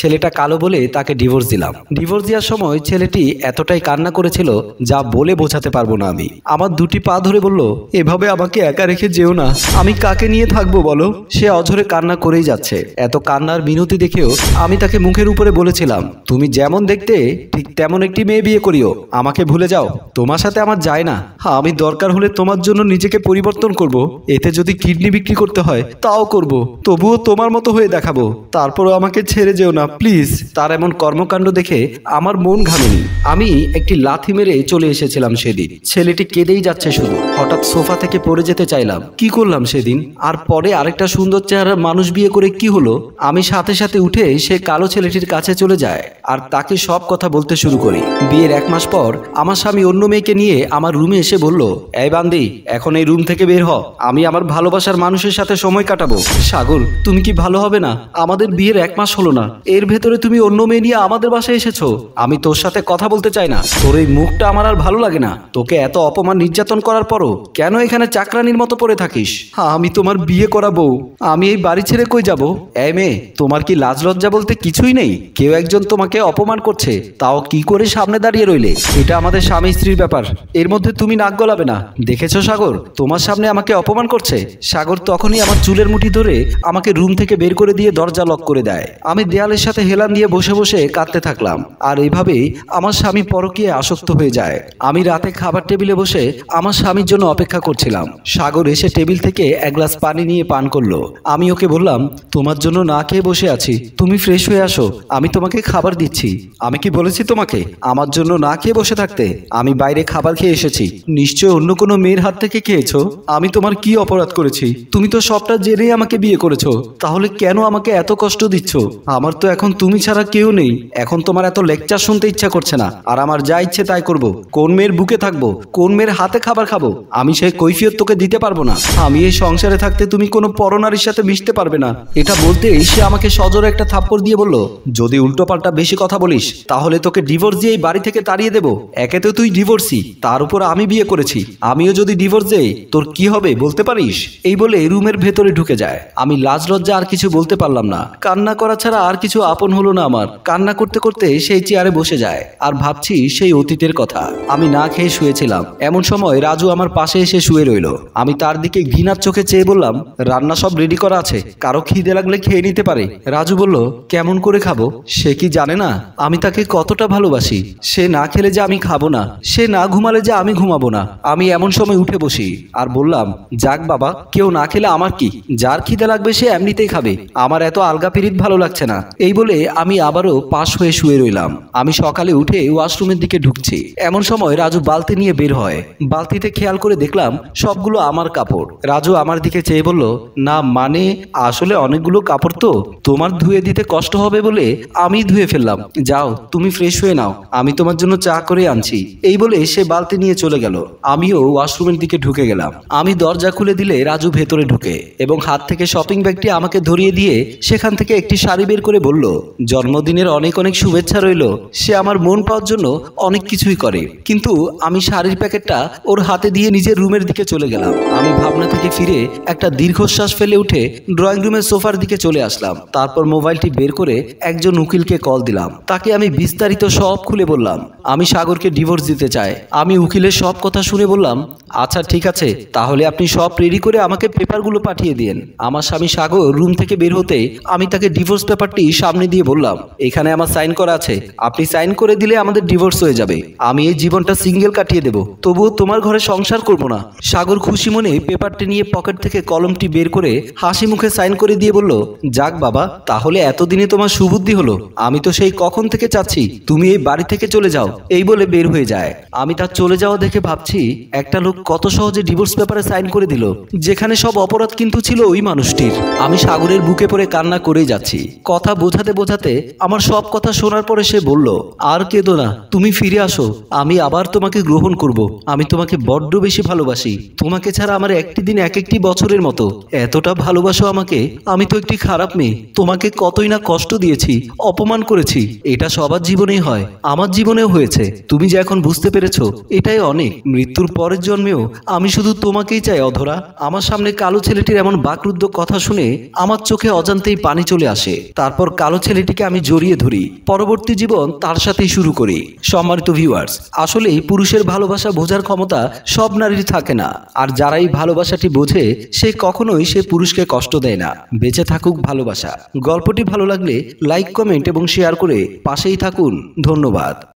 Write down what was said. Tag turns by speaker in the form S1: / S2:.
S1: ছেলেটা কালো বলে তাকে ডিভোর্স দিলাম ডিভোর্স দেওয়ার সময় ছেলেটি এতটাই কান্না করেছিল যা বলে বোঝাতে পারবো না আমি আমার দুটি পা ধরে বলল এভাবে আমাকে একা রেখে যেও না আমি কাকে নিয়ে থাকবো বলো সে অঝরে কান্না করেই যাচ্ছে এত কান্নার মিনতি দেখেও আমি তাকে মুখের উপরে বলেছিলাম তুমি যেমন দেখতে ঠিক তেমন একটি মেয়ে বিয়ে করিও আমাকে ভুলে যাও তোমার সাথে আমার যায় না হ্যাঁ আমি দরকার হলে তোমার জন্য নিজেকে পরিবর্তন করব। এতে যদি কিডনি বিক্রি করতে হয় তাও করব। তবুও তোমার মতো হয়ে দেখাবো তারপরও আমাকে ছেড়ে যেও না না প্লিজ তার এমন কর্মকাণ্ড দেখে আমার মন ঘামেনি আমি একটি লাথি মেরে চলে এসেছিলাম সেদিন ছেলেটি কেঁদেই যাচ্ছে শুধু হঠাৎ সোফা থেকে পড়ে যেতে চাইলাম কি করলাম সেদিন আর পরে আরেকটা সুন্দর চেহারা মানুষ বিয়ে করে কি হলো আমি সাথে সাথে উঠে সে কালো ছেলেটির কাছে চলে যায় আর তাকে সব কথা বলতে শুরু করি বিয়ের এক মাস পর আমার স্বামী অন্য মেয়েকে নিয়ে আমার রুমে এসে বলল এই বান্দি এখন এই রুম থেকে বের হ আমি আমার ভালোবাসার মানুষের সাথে সময় কাটাবো সাগর তুমি কি ভালো হবে না আমাদের বিয়ের এক মাস হলো না এ এর ভেতরে তুমি অন্য মেয়ে নিয়ে আমাদের বাসায় এসেছ আমি তোর সাথে কথা বলতে চাই না তোর এই মুখটা আমার আর ভালো লাগে না তোকে এত অপমান নির্যাতন করার পরও কেন এখানে চাকরানির মতো পড়ে থাকিস আমি তোমার বিয়ে করাবো আমি এই বাড়ি ছেড়ে কই যাব এ মেয়ে তোমার কি লাজ লজ্জা বলতে কিছুই নেই কেউ একজন তোমাকে অপমান করছে তাও কি করে সামনে দাঁড়িয়ে রইলে এটা আমাদের স্বামী স্ত্রীর ব্যাপার এর মধ্যে তুমি নাক গলাবে না দেখেছো সাগর তোমার সামনে আমাকে অপমান করছে সাগর তখনই আমার চুলের মুঠি ধরে আমাকে রুম থেকে বের করে দিয়ে দরজা লক করে দেয় আমি দেয়ালের সাথে হেলান দিয়ে বসে বসে কাঁদতে থাকলাম আর এভাবেই আমার স্বামী পরকিয়ে আসক্ত হয়ে যায় আমি রাতে খাবার টেবিলে বসে আমার স্বামীর জন্য অপেক্ষা করছিলাম সাগর এসে টেবিল থেকে এক গ্লাস পানি নিয়ে পান করলো আমি ওকে বললাম তোমার জন্য না খেয়ে বসে আছি তুমি ফ্রেশ হয়ে আসো আমি তোমাকে খাবার দিচ্ছি আমি কি বলেছি তোমাকে আমার জন্য না খেয়ে বসে থাকতে আমি বাইরে খাবার খেয়ে এসেছি নিশ্চয় অন্য কোনো মেয়ের হাত থেকে খেয়েছ আমি তোমার কি অপরাধ করেছি তুমি তো সবটা জেনেই আমাকে বিয়ে করেছো তাহলে কেন আমাকে এত কষ্ট দিচ্ছ আমার তো এখন তুমি ছাড়া কেউ নেই এখন তোমার এত লেকচার শুনতে ইচ্ছা করছে না আর আমার যা ইচ্ছে তাই করব কোন মেয়ের বুকে থাকবো কোন মেয়ের হাতে খাবার খাবো আমি সেই কৈফিয়ত তোকে দিতে পারবো না আমি এই সংসারে থাকতে তুমি কোনো পরনারীর সাথে মিশতে পারবে না এটা বলতেই সে আমাকে সজোরে একটা থাপ্পড় দিয়ে বলল যদি উল্টোপাল্টা বেশি কথা বলিস তাহলে তোকে ডিভোর্স দিয়ে বাড়ি থেকে তাড়িয়ে দেবো একে তো তুই ডিভোর্সি তার উপর আমি বিয়ে করেছি আমিও যদি ডিভোর্স দেই তোর কি হবে বলতে পারিস এই বলে রুমের ভেতরে ঢুকে যায় আমি লাজ লজ্জা আর কিছু বলতে পারলাম না কান্না করা ছাড়া আর কিছু আপন হলো না আমার কান্না করতে করতে সেই চেয়ারে বসে যায় আর ভাবছি সেই অতীতের কথা আমি না খেয়ে শুয়েছিলাম এমন সময় রাজু আমার পাশে এসে শুয়ে রইল আমি তার দিকে ঘৃণার চোখে চেয়ে বললাম রান্না সব রেডি করা আছে কারো খিদে লাগলে খেয়ে নিতে পারে রাজু বলল কেমন করে খাবো সে কি জানে না আমি তাকে কতটা ভালোবাসি সে না খেলে যে আমি খাবো না সে না ঘুমালে যে আমি ঘুমাবো না আমি এমন সময় উঠে বসি আর বললাম যাক বাবা কেউ না খেলে আমার কি যার খিদে লাগবে সে এমনিতেই খাবে আমার এত আলগা পিরিত ভালো লাগছে না এই বলে আমি আবারও পাশ হয়ে শুয়ে রইলাম আমি সকালে উঠে ওয়াশরুমের দিকে ঢুকছি এমন সময় রাজু বালতি নিয়ে বের হয় বালতিতে খেয়াল করে দেখলাম সবগুলো আমার কাপড় রাজু আমার দিকে চেয়ে বলল না মানে আসলে অনেকগুলো কাপড় তো তোমার ধুয়ে দিতে কষ্ট হবে বলে আমি ধুয়ে ফেললাম যাও তুমি ফ্রেশ হয়ে নাও আমি তোমার জন্য চা করে আনছি এই বলে সে বালতি নিয়ে চলে গেল আমিও ওয়াশরুমের দিকে ঢুকে গেলাম আমি দরজা খুলে দিলে রাজু ভেতরে ঢুকে এবং হাত থেকে শপিং ব্যাগটি আমাকে ধরিয়ে দিয়ে সেখান থেকে একটি শাড়ি বের করে বলল বলল জন্মদিনের অনেক অনেক শুভেচ্ছা রইল সে আমার মন পাওয়ার জন্য অনেক কিছুই করে কিন্তু আমি শাড়ির প্যাকেটটা ওর হাতে দিয়ে নিজের রুমের দিকে চলে গেলাম আমি ভাবনা থেকে ফিরে একটা দীর্ঘশ্বাস ফেলে উঠে ড্রয়িং রুমের সোফার দিকে চলে আসলাম তারপর মোবাইলটি বের করে একজন উকিলকে কল দিলাম তাকে আমি বিস্তারিত সব খুলে বললাম আমি সাগরকে ডিভোর্স দিতে চাই আমি উকিলের সব কথা শুনে বললাম আচ্ছা ঠিক আছে তাহলে আপনি সব রেডি করে আমাকে পেপারগুলো পাঠিয়ে দিন আমার স্বামী সাগর রুম থেকে বের হতে আমি তাকে ডিভোর্স পেপারটি সামনে দিয়ে বললাম এখানে আমার সাইন করা আছে আপনি সাইন করে দিলে আমাদের ডিভোর্স হয়ে যাবে আমি এই জীবনটা সিঙ্গেল কাটিয়ে দেব তবুও তোমার ঘরে সংসার করব না সাগর খুশি মনে পেপারটি নিয়ে পকেট থেকে কলমটি বের করে হাসি মুখে সাইন করে দিয়ে বলল যাক বাবা তাহলে এতদিনে তোমার সুবুদ্ধি হলো আমি তো সেই কখন থেকে চাচ্ছি তুমি এই বাড়ি থেকে চলে যাও এই বলে বের হয়ে যায় আমি তার চলে যাওয়া দেখে ভাবছি একটা লোক কত সহজে ডিভোর্স পেপারে সাইন করে দিল যেখানে সব অপরাধ কিন্তু ছিল ওই মানুষটির আমি সাগরের বুকে পরে কান্না করে যাচ্ছি কথা বোঝা বোঝাতে বোঝাতে আমার সব কথা শোনার পরে সে বলল আর কেঁদো না তুমি ফিরে আসো আমি আবার তোমাকে গ্রহণ করব আমি তোমাকে বড্ড বেশি ভালোবাসি তোমাকে ছাড়া আমার একটি দিন এক একটি বছরের মতো এতটা ভালোবাসো আমাকে আমি তো একটি খারাপ মেয়ে তোমাকে কতই না কষ্ট দিয়েছি অপমান করেছি এটা সবার জীবনেই হয় আমার জীবনেও হয়েছে তুমি যে এখন বুঝতে পেরেছ এটাই অনেক মৃত্যুর পরের জন্মেও আমি শুধু তোমাকেই চাই অধরা আমার সামনে কালো ছেলেটির এমন বাকরুদ্ধ কথা শুনে আমার চোখে অজান্তেই পানি চলে আসে তারপর কালো কালো ছেলেটিকে আমি জড়িয়ে ধরি পরবর্তী জীবন তার সাথেই শুরু করি সম্মানিত ভিউয়ার্স আসলে পুরুষের ভালোবাসা বোঝার ক্ষমতা সব নারীর থাকে না আর যারাই ভালোবাসাটি বোঝে সে কখনোই সে পুরুষকে কষ্ট দেয় না বেঁচে থাকুক ভালোবাসা গল্পটি ভালো লাগলে লাইক কমেন্ট এবং শেয়ার করে পাশেই থাকুন ধন্যবাদ